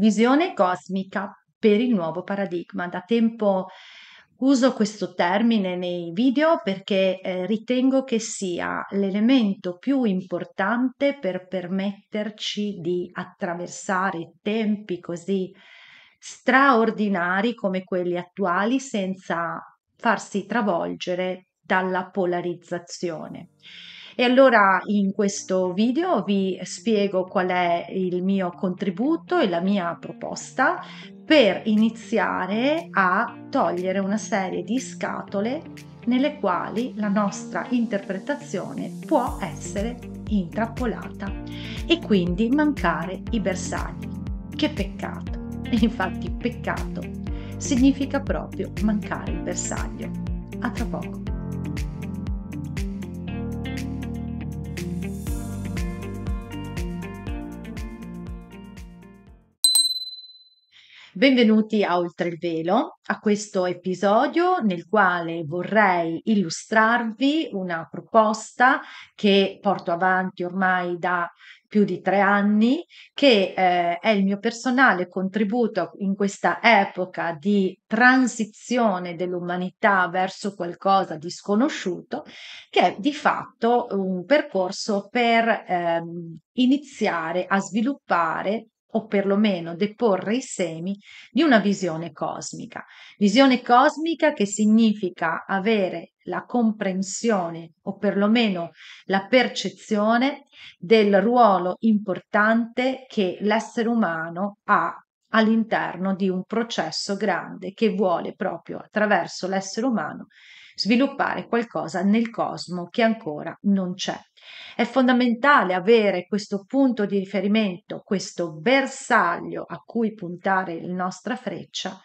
Visione cosmica per il nuovo paradigma. Da tempo uso questo termine nei video perché eh, ritengo che sia l'elemento più importante per permetterci di attraversare tempi così straordinari come quelli attuali senza farsi travolgere dalla polarizzazione. E allora in questo video vi spiego qual è il mio contributo e la mia proposta per iniziare a togliere una serie di scatole nelle quali la nostra interpretazione può essere intrappolata e quindi mancare i bersagli. Che peccato! Infatti peccato significa proprio mancare il bersaglio. A tra poco! Benvenuti a Oltre il Velo, a questo episodio nel quale vorrei illustrarvi una proposta che porto avanti ormai da più di tre anni, che eh, è il mio personale contributo in questa epoca di transizione dell'umanità verso qualcosa di sconosciuto, che è di fatto un percorso per ehm, iniziare a sviluppare o perlomeno deporre i semi di una visione cosmica. Visione cosmica che significa avere la comprensione o perlomeno la percezione del ruolo importante che l'essere umano ha all'interno di un processo grande che vuole proprio attraverso l'essere umano sviluppare qualcosa nel cosmo che ancora non c'è. È fondamentale avere questo punto di riferimento, questo bersaglio a cui puntare la nostra freccia,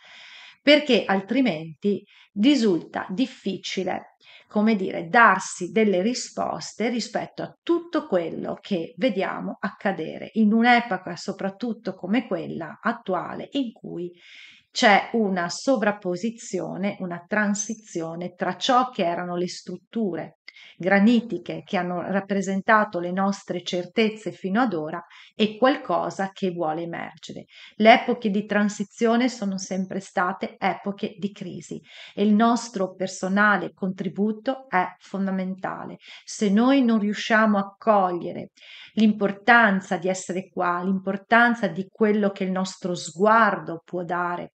perché altrimenti risulta difficile, come dire, darsi delle risposte rispetto a tutto quello che vediamo accadere in un'epoca soprattutto come quella attuale in cui c'è una sovrapposizione, una transizione tra ciò che erano le strutture granitiche che hanno rappresentato le nostre certezze fino ad ora e qualcosa che vuole emergere. Le epoche di transizione sono sempre state epoche di crisi e il nostro personale contributo è fondamentale. Se noi non riusciamo a cogliere l'importanza di essere qua, l'importanza di quello che il nostro sguardo può dare,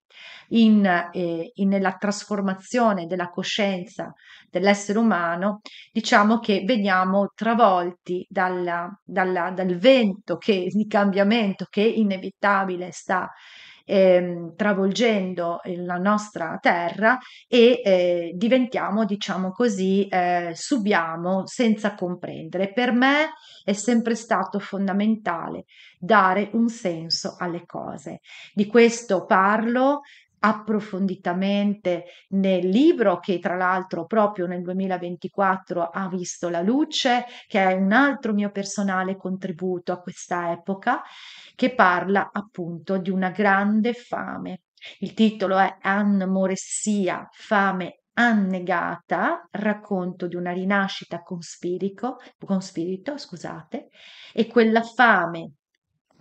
in, eh, in, nella trasformazione della coscienza dell'essere umano, diciamo che veniamo travolti dalla, dalla, dal vento che, di cambiamento che inevitabile sta ehm, travolgendo la nostra terra e eh, diventiamo, diciamo così, eh, subiamo senza comprendere. Per me è sempre stato fondamentale dare un senso alle cose. Di questo parlo approfonditamente nel libro che tra l'altro proprio nel 2024 ha visto la luce, che è un altro mio personale contributo a questa epoca, che parla appunto di una grande fame. Il titolo è Anmoressia, fame annegata, racconto di una rinascita con spirito, con spirito, scusate, e quella fame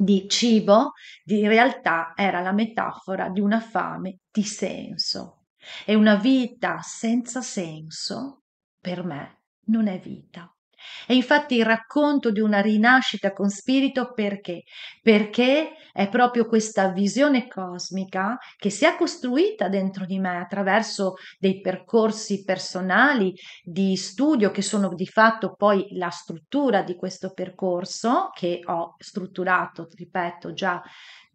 di cibo, di realtà era la metafora di una fame di senso. E una vita senza senso, per me, non è vita. È infatti il racconto di una rinascita con spirito perché? Perché è proprio questa visione cosmica che si è costruita dentro di me attraverso dei percorsi personali di studio che sono di fatto poi la struttura di questo percorso che ho strutturato, ripeto, già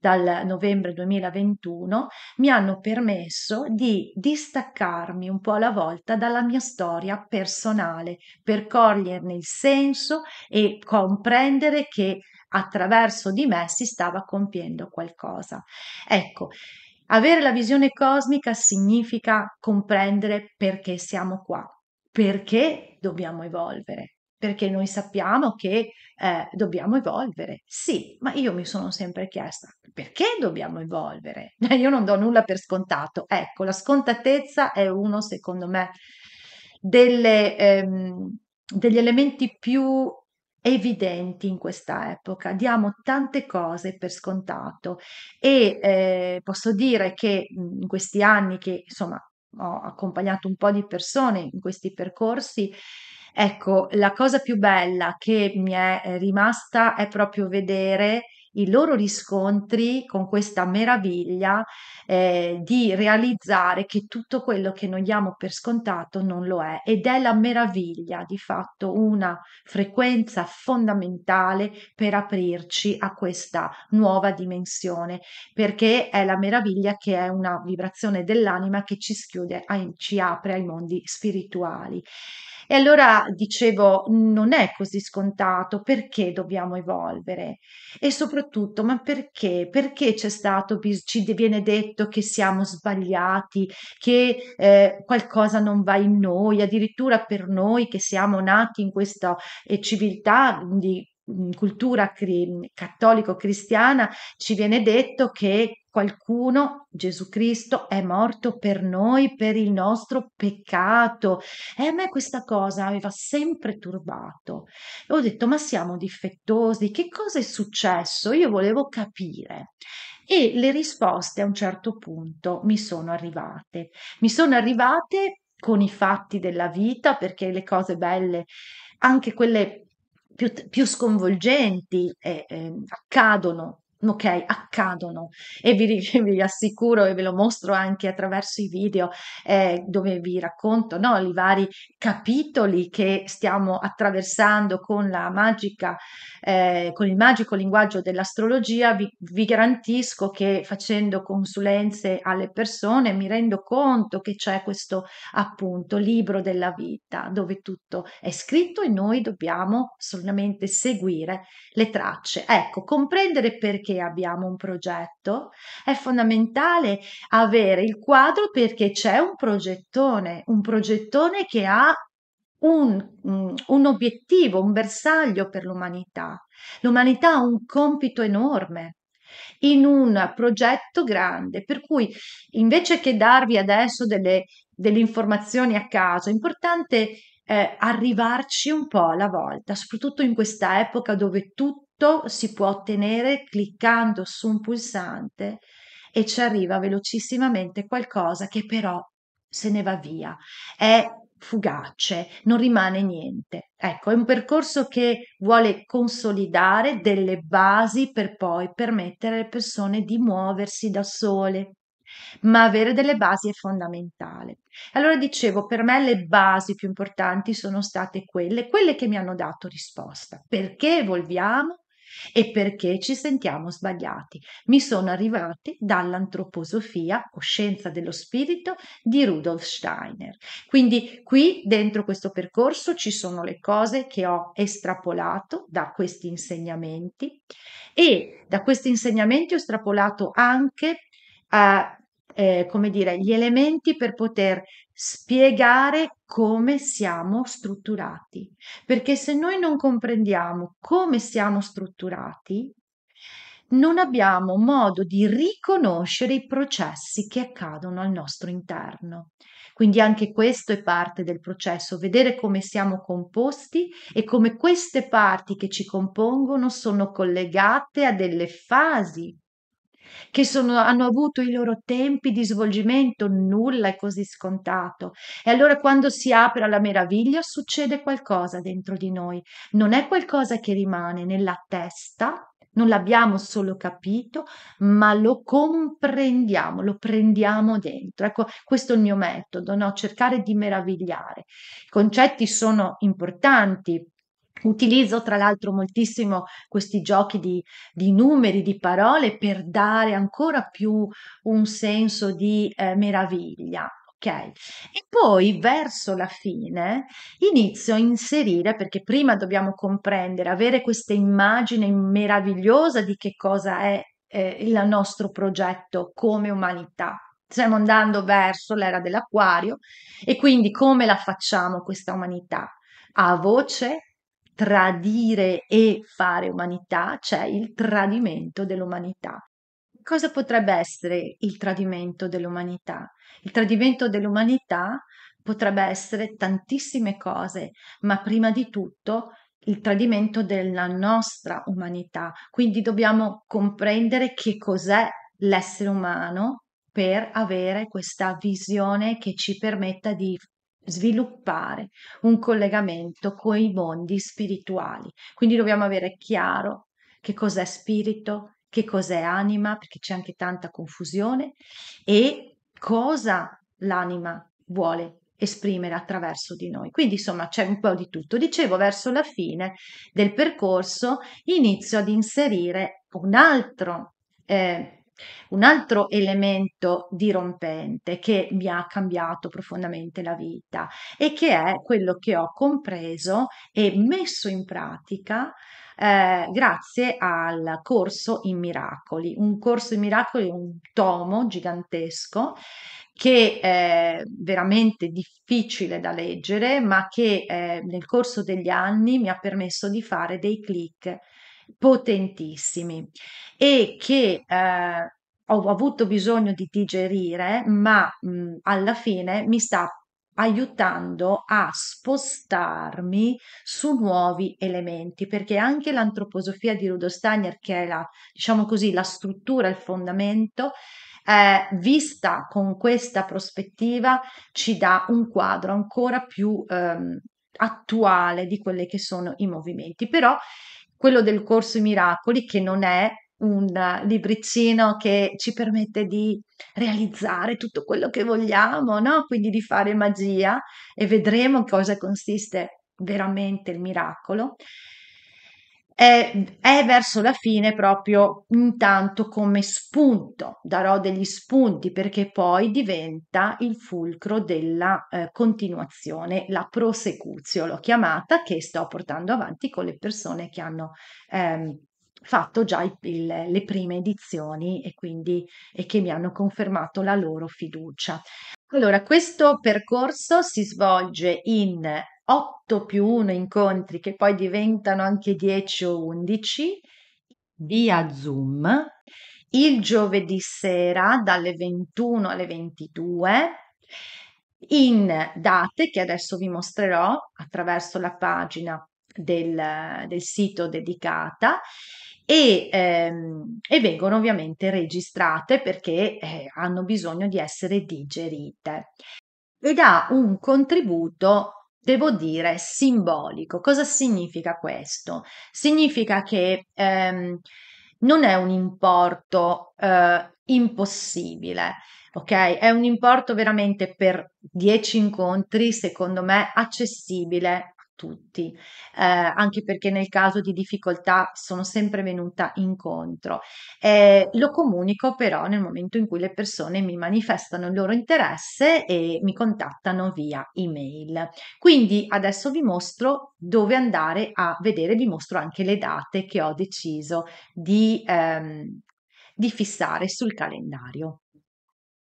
dal novembre 2021 mi hanno permesso di distaccarmi un po' alla volta dalla mia storia personale per coglierne il senso e comprendere che attraverso di me si stava compiendo qualcosa. Ecco, avere la visione cosmica significa comprendere perché siamo qua, perché dobbiamo evolvere, perché noi sappiamo che eh, dobbiamo evolvere. Sì, ma io mi sono sempre chiesta perché dobbiamo evolvere? Io non do nulla per scontato. Ecco, la scontatezza è uno, secondo me, delle, ehm, degli elementi più evidenti in questa epoca. Diamo tante cose per scontato e eh, posso dire che mm, in questi anni che insomma ho accompagnato un po' di persone in questi percorsi, Ecco, la cosa più bella che mi è eh, rimasta è proprio vedere i loro riscontri con questa meraviglia eh, di realizzare che tutto quello che noi diamo per scontato non lo è ed è la meraviglia di fatto una frequenza fondamentale per aprirci a questa nuova dimensione perché è la meraviglia che è una vibrazione dell'anima che ci schiude, ci apre ai mondi spirituali e allora dicevo, non è così scontato, perché dobbiamo evolvere? E soprattutto, ma perché? Perché c'è stato, ci viene detto che siamo sbagliati, che eh, qualcosa non va in noi, addirittura per noi che siamo nati in questa eh, civiltà di Mm, cultura cri- cattolico-cristiana ci viene detto che qualcuno, Gesù Cristo, è morto per noi, per il nostro peccato. E a me questa cosa aveva sempre turbato. Ho detto, ma siamo difettosi, che cosa è successo? Io volevo capire. E le risposte a un certo punto mi sono arrivate. Mi sono arrivate con i fatti della vita, perché le cose belle, anche quelle più, più sconvolgenti eh, eh, accadono Ok, accadono e vi, vi assicuro e ve lo mostro anche attraverso i video eh, dove vi racconto no, i vari capitoli che stiamo attraversando con la magica, eh, con il magico linguaggio dell'astrologia. Vi, vi garantisco che facendo consulenze alle persone mi rendo conto che c'è questo appunto libro della vita dove tutto è scritto e noi dobbiamo solamente seguire le tracce. Ecco, comprendere perché che abbiamo un progetto, è fondamentale avere il quadro perché c'è un progettone, un progettone che ha un, mm, un obiettivo, un bersaglio per l'umanità. L'umanità ha un compito enorme in un progetto grande, per cui invece che darvi adesso delle, delle informazioni a caso, è importante eh, arrivarci un po' alla volta, soprattutto in questa epoca dove tutto tutto si può ottenere cliccando su un pulsante e ci arriva velocissimamente qualcosa che però se ne va via. È fugace, non rimane niente. Ecco, è un percorso che vuole consolidare delle basi per poi permettere alle persone di muoversi da sole. Ma avere delle basi è fondamentale. Allora dicevo, per me le basi più importanti sono state quelle, quelle che mi hanno dato risposta. Perché evolviamo? e perché ci sentiamo sbagliati. Mi sono arrivati dall'antroposofia, o scienza dello spirito, di Rudolf Steiner. Quindi qui dentro questo percorso ci sono le cose che ho estrapolato da questi insegnamenti e da questi insegnamenti ho estrapolato anche, eh, eh, come dire, gli elementi per poter spiegare come siamo strutturati, perché se noi non comprendiamo come siamo strutturati, non abbiamo modo di riconoscere i processi che accadono al nostro interno. Quindi anche questo è parte del processo, vedere come siamo composti e come queste parti che ci compongono sono collegate a delle fasi che sono hanno avuto i loro tempi di svolgimento, nulla è così scontato. E allora quando si apre alla meraviglia succede qualcosa dentro di noi, non è qualcosa che rimane nella testa, non l'abbiamo solo capito, ma lo comprendiamo, lo prendiamo dentro. Ecco, questo è il mio metodo, no? cercare di meravigliare. I concetti sono importanti, Utilizzo tra l'altro moltissimo questi giochi di, di, numeri, di parole per dare ancora più un senso di eh, meraviglia. Okay. E poi verso la fine inizio a inserire, perché prima dobbiamo comprendere, avere questa immagine meravigliosa di che cosa è eh, il nostro progetto come umanità, stiamo andando verso l'era dell'acquario e quindi come la facciamo questa umanità? A voce, tradire e fare umanità c'è il tradimento dell'umanità. Cosa potrebbe essere il tradimento dell'umanità? Il tradimento dell'umanità potrebbe essere tantissime cose, ma prima di tutto il tradimento della nostra umanità. Quindi dobbiamo comprendere che cos'è l'essere umano per avere questa visione che ci permetta di sviluppare un collegamento con i mondi spirituali. Quindi dobbiamo avere chiaro che cos'è spirito, che cos'è anima, perché c'è anche tanta confusione, e cosa l'anima vuole esprimere attraverso di noi. Quindi insomma c'è un po' di tutto. Dicevo, verso la fine del percorso inizio ad inserire un altro eh, un altro elemento dirompente che mi ha cambiato profondamente la vita e che è quello che ho compreso e messo in pratica eh, grazie al corso in miracoli, un corso in miracoli, è un tomo gigantesco che è veramente difficile da leggere, ma che eh, nel corso degli anni mi ha permesso di fare dei click potentissimi e che eh, ho avuto bisogno di digerire, ma mh, alla fine mi sta aiutando a spostarmi su nuovi elementi, perché anche l'antroposofia di Rudolf Steiner, che è la, diciamo così, la struttura, il fondamento, eh, vista con questa prospettiva, ci dà un quadro ancora più ehm, attuale di quelli che sono i movimenti. Però quello del corso Miracoli, che non è un libriccino che ci permette di realizzare tutto quello che vogliamo, no? quindi di fare magia e vedremo cosa consiste veramente il miracolo è, è verso la fine proprio intanto come spunto, darò degli spunti perché poi diventa il fulcro della eh, continuazione, la prosecuzione, l'ho chiamata, che sto portando avanti con le persone che hanno ehm, fatto già il, il, le prime edizioni e quindi e che mi hanno confermato la loro fiducia. Allora, questo percorso si svolge in 8 più 1 incontri che poi diventano anche 10 o 11 via Zoom, il giovedì sera dalle 21 alle 22 in date che adesso vi mostrerò attraverso la pagina del, del sito dedicata e, ehm, e, vengono ovviamente registrate perché eh, hanno bisogno di essere digerite ed ha un contributo devo dire, simbolico. Cosa significa questo? Significa che ehm, non è un importo eh, impossibile, ok? È un importo veramente per 10 incontri, secondo me, accessibile tutti, eh, anche perché nel caso di difficoltà sono sempre venuta incontro. Eh, lo comunico però nel momento in cui le persone mi manifestano il loro interesse e mi contattano via email. Quindi adesso vi mostro dove andare a vedere, vi mostro anche le date che ho deciso di, ehm, di fissare sul calendario.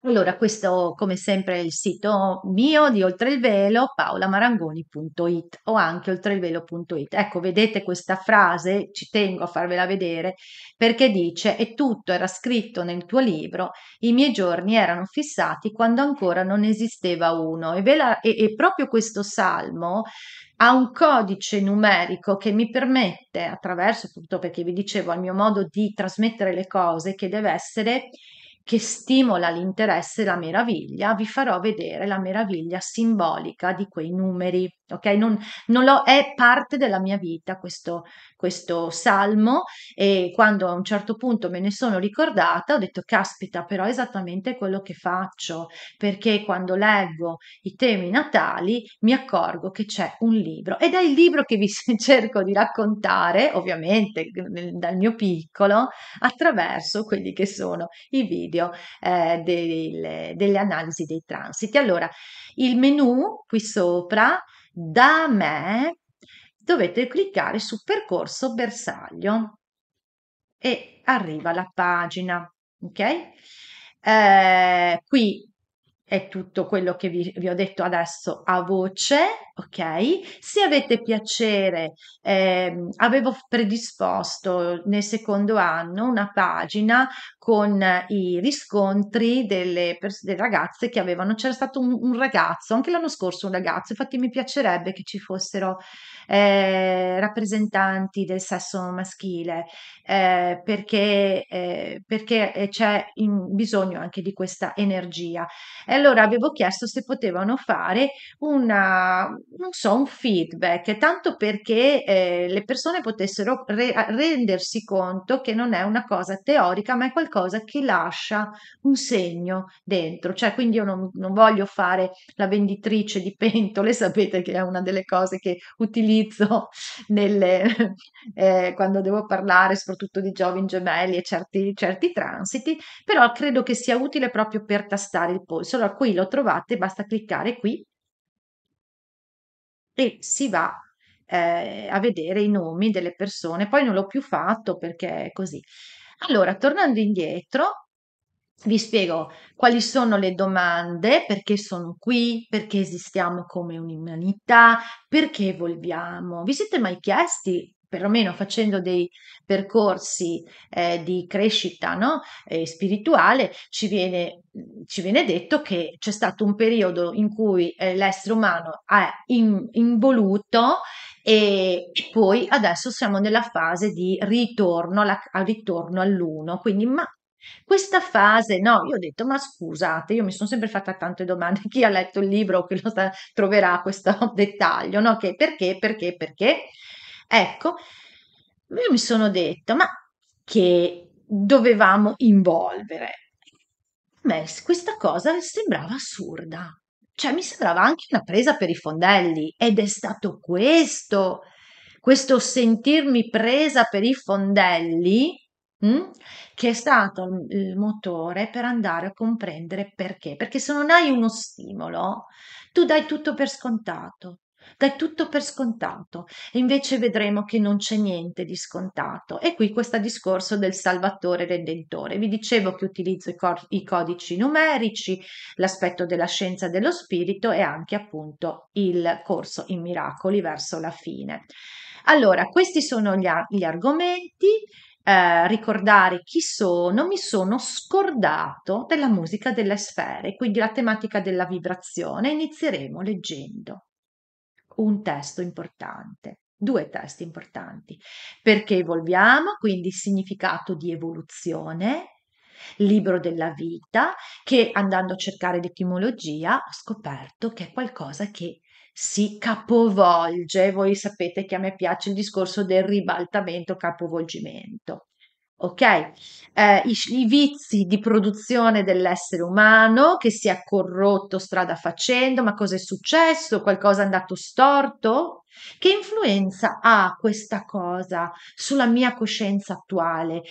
Allora, questo come sempre è il sito mio di Oltre il Velo, paolamarangoni.it o anche oltreilvelo.it. Ecco, vedete questa frase, ci tengo a farvela vedere, perché dice e tutto era scritto nel tuo libro, i miei giorni erano fissati quando ancora non esisteva uno. E, la, e, e proprio questo salmo ha un codice numerico che mi permette, attraverso appunto perché vi dicevo, al mio modo di trasmettere le cose, che deve essere che stimola l'interesse e la meraviglia, vi farò vedere la meraviglia simbolica di quei numeri. Ok, non, non lo, è parte della mia vita questo, questo salmo e quando a un certo punto me ne sono ricordata ho detto caspita però è esattamente quello che faccio perché quando leggo i temi natali mi accorgo che c'è un libro ed è il libro che vi cerco di raccontare ovviamente dal mio piccolo attraverso quelli che sono i video video eh, del, delle analisi dei transiti. Allora, il menu qui sopra, da me, dovete cliccare su percorso bersaglio e arriva la pagina. Ok? Eh, qui è tutto quello che vi, vi, ho detto adesso a voce, ok? Se avete piacere, eh, avevo predisposto nel secondo anno una pagina con eh, i riscontri delle, pers- delle ragazze che avevano. C'era stato un, un, ragazzo, anche l'anno scorso un ragazzo, infatti mi piacerebbe che ci fossero eh, rappresentanti del sesso maschile, eh, perché, eh, perché eh, c'è bisogno anche di questa energia. E allora avevo chiesto se potevano fare una, non so, un feedback, tanto perché eh, le persone potessero re- rendersi conto che non è una cosa teorica, ma è qualcosa qualcosa che lascia un segno dentro, cioè quindi io non, non voglio fare la venditrice di pentole, sapete che è una delle cose che utilizzo nelle, eh, quando devo parlare soprattutto di giovani gemelli e certi, certi transiti, però credo che sia utile proprio per tastare il polso. Allora qui lo trovate, basta cliccare qui e si va eh, a vedere i nomi delle persone. Poi non l'ho più fatto perché è così. Allora, tornando indietro, vi spiego quali sono le domande, perché sono qui, perché esistiamo come un'umanità, perché evolviamo. Vi siete mai chiesti, perlomeno facendo dei percorsi eh, di crescita no? eh, spirituale, ci viene, ci viene, detto che c'è stato un periodo in cui eh, l'essere umano ha in, involuto e poi adesso siamo nella fase di ritorno, alla, ritorno all'uno, quindi ma questa fase, no, io ho detto, ma scusate, io mi sono sempre fatta tante domande, chi ha letto il libro che lo sta, troverà questo dettaglio, no, che perché, perché, perché, ecco, io mi sono detto, ma che dovevamo involvere? A questa cosa sembrava assurda, cioè, mi sembrava anche una presa per i fondelli ed è stato questo, questo sentirmi presa per i fondelli mh, hm, che è stato il motore per andare a comprendere perché. Perché se non hai uno stimolo, tu dai tutto per scontato dai tutto per scontato e invece vedremo che non c'è niente di scontato e qui questo discorso del salvatore redentore vi dicevo che utilizzo i, cor- i codici numerici l'aspetto della scienza dello spirito e anche appunto il corso in miracoli verso la fine allora questi sono gli, ar- gli argomenti eh, ricordare chi sono, mi sono scordato della musica delle sfere, quindi la tematica della vibrazione. Inizieremo leggendo un testo importante due testi importanti, perché evolviamo, quindi significato di evoluzione, libro della vita, che andando a cercare l'etimologia ho scoperto che è qualcosa che si capovolge. Voi sapete che a me piace il discorso del ribaltamento, capovolgimento ok? Eh, i, i, vizi di produzione dell'essere umano che si è corrotto strada facendo, ma cosa è successo? Qualcosa è andato storto? Che influenza ha questa cosa sulla mia coscienza attuale?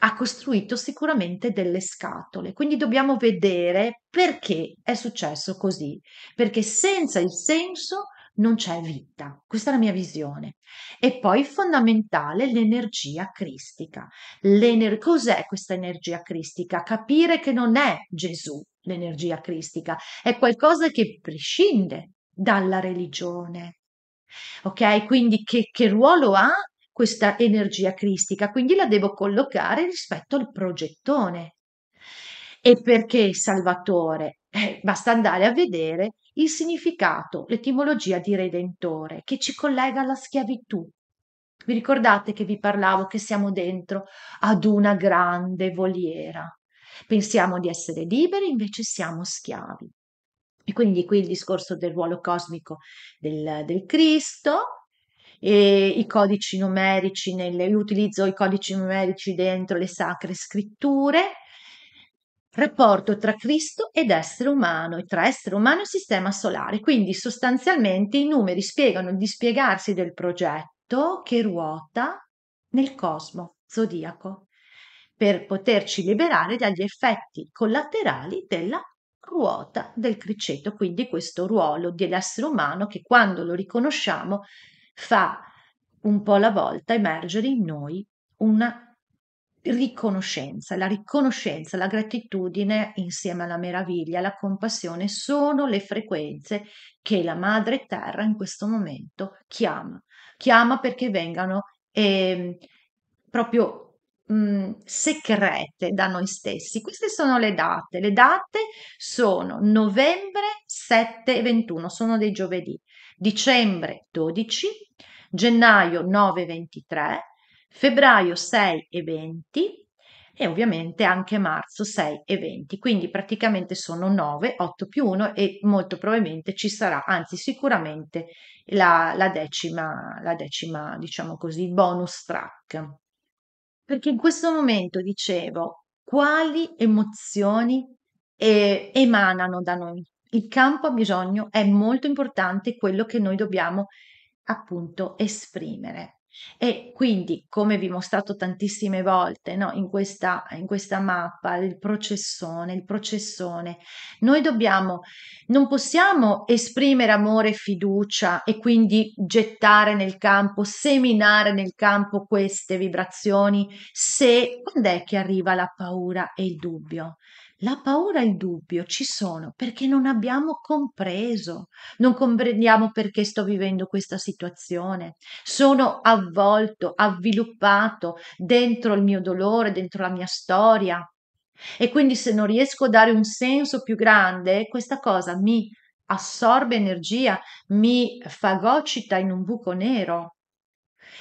Ha costruito sicuramente delle scatole, quindi dobbiamo vedere perché è successo così, perché senza il senso non c'è vita. Questa è la mia visione. E poi fondamentale l'energia cristica. L'ener- cos'è questa energia cristica? Capire che non è Gesù l'energia cristica, è qualcosa che prescinde dalla religione. Ok? Quindi che, che ruolo ha questa energia cristica? Quindi la devo collocare rispetto al progettone. E perché Salvatore eh, basta andare a vedere il significato, l'etimologia di redentore, che ci collega alla schiavitù. Vi ricordate che vi parlavo che siamo dentro ad una grande voliera? Pensiamo di essere liberi, invece siamo schiavi. E quindi qui il discorso del ruolo cosmico del, del Cristo, e i codici numerici, nelle, io utilizzo i codici numerici dentro le sacre scritture rapporto tra Cristo ed essere umano e tra essere umano e sistema solare. Quindi sostanzialmente i numeri spiegano il dispiegarsi del progetto che ruota nel cosmo zodiaco per poterci liberare dagli effetti collaterali della ruota del criceto, quindi questo ruolo dell'essere umano che quando lo riconosciamo fa un po' alla volta emergere in noi una riconoscenza. La riconoscenza, la gratitudine insieme alla meraviglia, la compassione sono le frequenze che la madre terra in questo momento chiama. Chiama perché vengano eh, proprio mh, mm, secrete da noi stessi. Queste sono le date. Le date sono novembre 7 e 21, sono dei giovedì, dicembre 12, gennaio 9 e 23, febbraio 6 e 20 e ovviamente anche marzo 6 e 20, quindi praticamente sono 9, 8 più 1 e molto probabilmente ci sarà, anzi sicuramente la, la decima, la decima, diciamo così, bonus track. Perché in questo momento dicevo quali emozioni eh, emanano da noi. Il campo ha bisogno è molto importante quello che noi dobbiamo appunto esprimere. E quindi, come vi ho mostrato tantissime volte, no, in, questa, in questa mappa, il processone, il processone, noi dobbiamo, non possiamo esprimere amore e fiducia e quindi gettare nel campo, seminare nel campo queste vibrazioni se quando è che arriva la paura e il dubbio la paura e il dubbio ci sono perché non abbiamo compreso, non comprendiamo perché sto vivendo questa situazione. Sono avvolto, avviluppato dentro il mio dolore, dentro la mia storia. E quindi se non riesco a dare un senso più grande, questa cosa mi assorbe energia, mi fagocita in un buco nero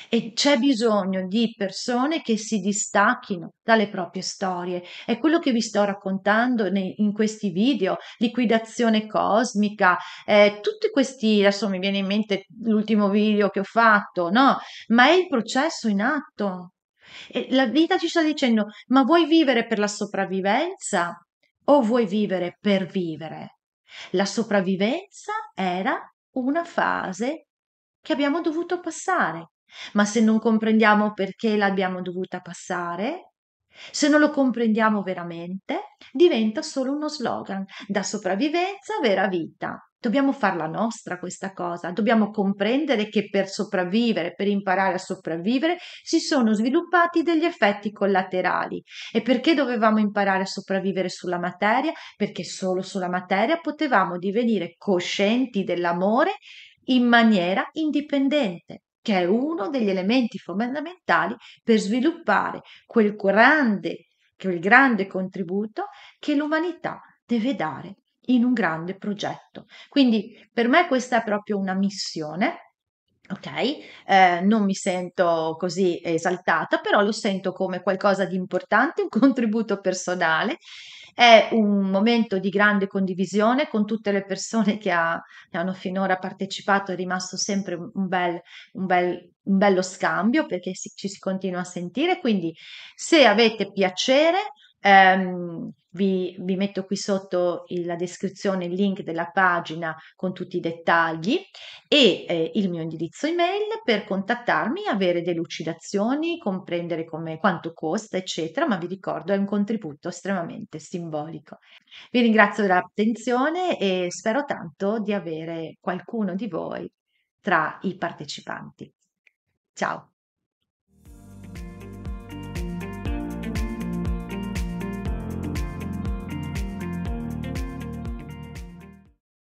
e c'è bisogno di persone che si distacchino dalle proprie storie. È quello che vi sto raccontando nei, in questi video, liquidazione cosmica, eh, tutti questi, adesso mi viene in mente l'ultimo video che ho fatto, no? Ma è il processo in atto. E la vita ci sta dicendo, ma vuoi vivere per la sopravvivenza o vuoi vivere per vivere? La sopravvivenza era una fase che abbiamo dovuto passare ma se non comprendiamo perché l'abbiamo dovuta passare, se non lo comprendiamo veramente, diventa solo uno slogan da sopravvivenza a vera vita. Dobbiamo farla nostra questa cosa, dobbiamo comprendere che per sopravvivere, per imparare a sopravvivere, si sono sviluppati degli effetti collaterali. E perché dovevamo imparare a sopravvivere sulla materia? Perché solo sulla materia potevamo divenire coscienti dell'amore in maniera indipendente che è uno degli elementi fondamentali per sviluppare quel grande, quel grande contributo che l'umanità deve dare in un grande progetto. Quindi per me questa è proprio una missione Ok, eh, non mi sento così esaltata, però lo sento come qualcosa di importante, un contributo personale è un momento di grande condivisione con tutte le persone che, ha, che hanno finora partecipato, è rimasto sempre un bel, un bel un bello scambio perché si, ci si continua a sentire. Quindi, se avete piacere, Um, vi, vi, metto qui sotto la descrizione il link della pagina con tutti i dettagli e eh, il mio indirizzo email per contattarmi, avere delucidazioni, comprendere come, quanto costa, eccetera. Ma vi ricordo è un contributo estremamente simbolico. Vi ringrazio dell'attenzione e spero tanto di avere qualcuno di voi tra i partecipanti. Ciao!